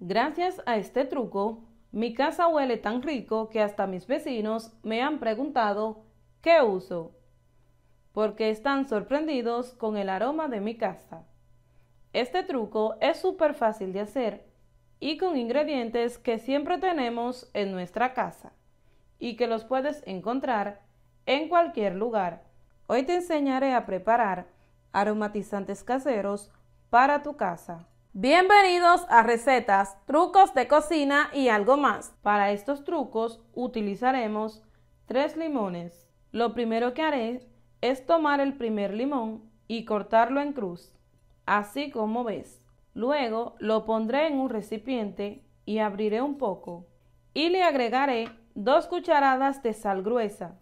Gracias a este truco, mi casa huele tan rico que hasta mis vecinos me han preguntado qué uso, porque están sorprendidos con el aroma de mi casa. Este truco es súper fácil de hacer y con ingredientes que siempre tenemos en nuestra casa y que los puedes encontrar en cualquier lugar. Hoy te enseñaré a preparar aromatizantes caseros para tu casa. Bienvenidos a recetas, trucos de cocina y algo más. Para estos trucos utilizaremos tres limones. Lo primero que haré es tomar el primer limón y cortarlo en cruz, así como ves. Luego lo pondré en un recipiente y abriré un poco y le agregaré dos cucharadas de sal gruesa.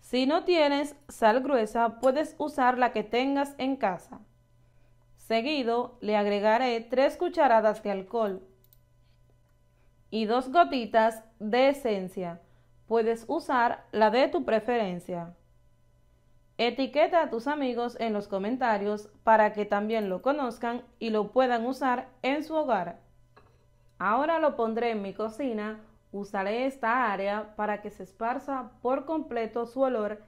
Si no tienes sal gruesa, puedes usar la que tengas en casa. Seguido le agregaré tres cucharadas de alcohol y dos gotitas de esencia. Puedes usar la de tu preferencia. Etiqueta a tus amigos en los comentarios para que también lo conozcan y lo puedan usar en su hogar. Ahora lo pondré en mi cocina, usaré esta área para que se esparza por completo su olor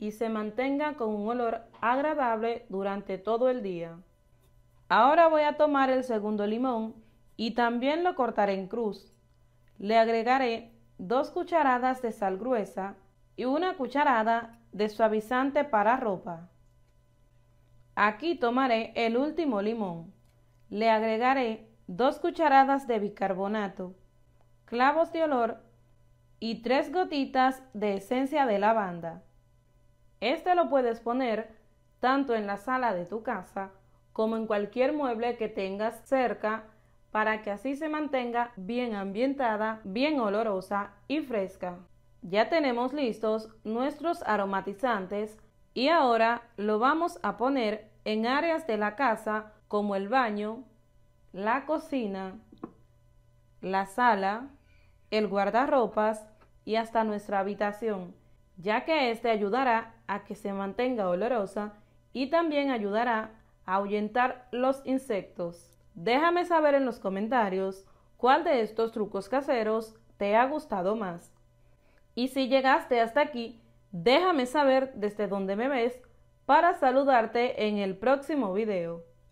y se mantenga con un olor agradable durante todo el día. Ahora voy a tomar el segundo limón y también lo cortaré en cruz. Le agregaré dos cucharadas de sal gruesa y una cucharada de suavizante para ropa. Aquí tomaré el último limón. Le agregaré dos cucharadas de bicarbonato, clavos de olor y tres gotitas de esencia de lavanda. Este lo puedes poner tanto en la sala de tu casa como en cualquier mueble que tengas cerca para que así se mantenga bien ambientada, bien olorosa y fresca. Ya tenemos listos nuestros aromatizantes y ahora lo vamos a poner en áreas de la casa como el baño, la cocina, la sala, el guardarropas y hasta nuestra habitación, ya que este ayudará a que se mantenga olorosa y también ayudará ahuyentar los insectos. Déjame saber en los comentarios cuál de estos trucos caseros te ha gustado más. Y si llegaste hasta aquí, déjame saber desde dónde me ves para saludarte en el próximo video.